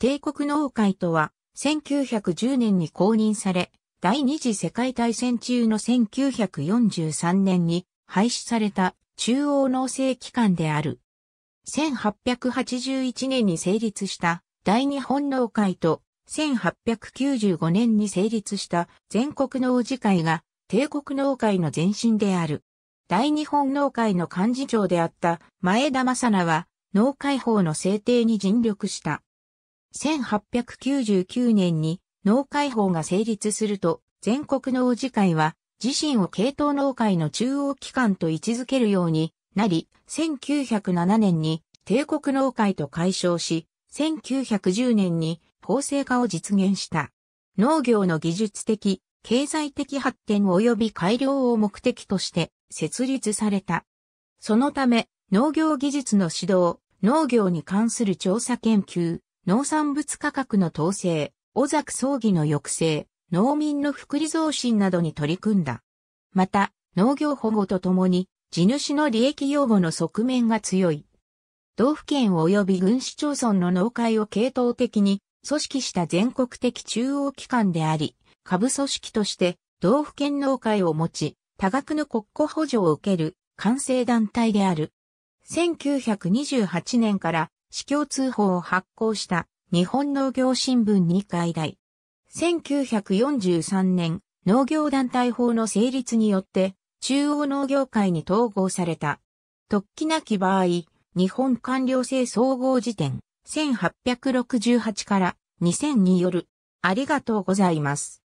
帝国農会とは、1910年に公認され、第二次世界大戦中の1943年に廃止された中央農政機関である。1881年に成立した大日本農会と1895年に成立した全国農事会が帝国農会の前身である。大日本農会の幹事長であった前田正菜は農会法の制定に尽力した。1899年に農会法が成立すると、全国農事会は自身を系統農会の中央機関と位置づけるようになり、1907年に帝国農会と解消し、1910年に法制化を実現した。農業の技術的、経済的発展及び改良を目的として設立された。そのため、農業技術の指導、農業に関する調査研究、農産物価格の統制、小崎葬儀の抑制、農民の福利増進などに取り組んだ。また、農業保護とともに、地主の利益擁護の側面が強い。道府県及び郡市町村の農会を系統的に組織した全国的中央機関であり、下部組織として道府県農会を持ち、多額の国庫補助を受ける完成団体である。1928年から市況通報を発行した日本農業新聞に外来。1943年、農業団体法の成立によって、中央農業界に統合された。突起なき場合、日本官僚制総合辞典、1868から2000による。ありがとうございます。